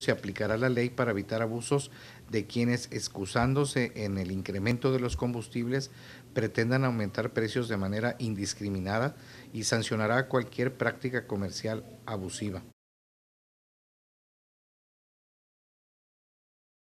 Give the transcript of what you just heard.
se aplicará la ley para evitar abusos de quienes, excusándose en el incremento de los combustibles, pretendan aumentar precios de manera indiscriminada y sancionará cualquier práctica comercial abusiva.